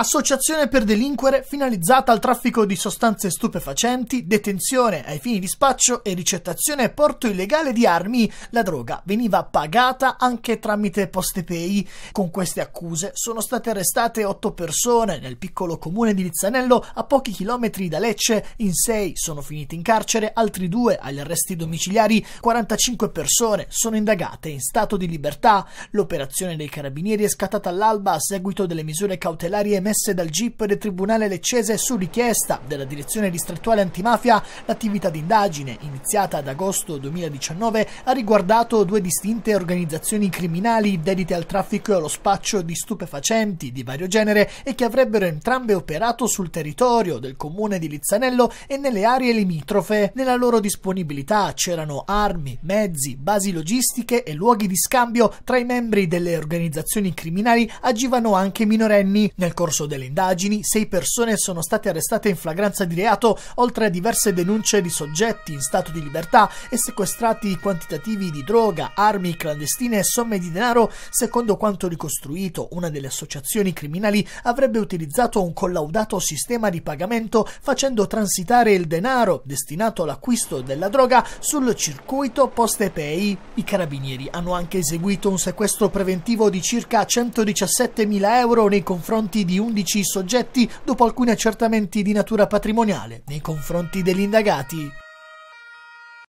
Associazione per delinquere finalizzata al traffico di sostanze stupefacenti, detenzione ai fini di spaccio e ricettazione e porto illegale di armi. La droga veniva pagata anche tramite PostePay. Con queste accuse sono state arrestate otto persone nel piccolo comune di Lizzanello, a pochi chilometri da Lecce. In sei sono finiti in carcere, altri due agli arresti domiciliari. 45 persone sono indagate in stato di libertà. L'operazione dei carabinieri è scattata all'alba a seguito delle misure cautelari emerse emesse dal GIP del Tribunale Leccese su richiesta della Direzione Distrettuale Antimafia, l'attività d'indagine, iniziata ad agosto 2019, ha riguardato due distinte organizzazioni criminali dedite al traffico e allo spaccio di stupefacenti di vario genere e che avrebbero entrambe operato sul territorio del comune di Lizzanello e nelle aree limitrofe. Nella loro disponibilità c'erano armi, mezzi, basi logistiche e luoghi di scambio tra i membri delle organizzazioni criminali agivano anche minorenni. Nel corso corso delle indagini, sei persone sono state arrestate in flagranza di reato, oltre a diverse denunce di soggetti in stato di libertà e sequestrati quantitativi di droga, armi clandestine e somme di denaro, secondo quanto ricostruito, una delle associazioni criminali avrebbe utilizzato un collaudato sistema di pagamento facendo transitare il denaro destinato all'acquisto della droga sul circuito Poste Pay. I carabinieri hanno anche eseguito un sequestro preventivo di circa 117.000 euro nei confronti di un 11 soggetti dopo alcuni accertamenti di natura patrimoniale nei confronti degli indagati.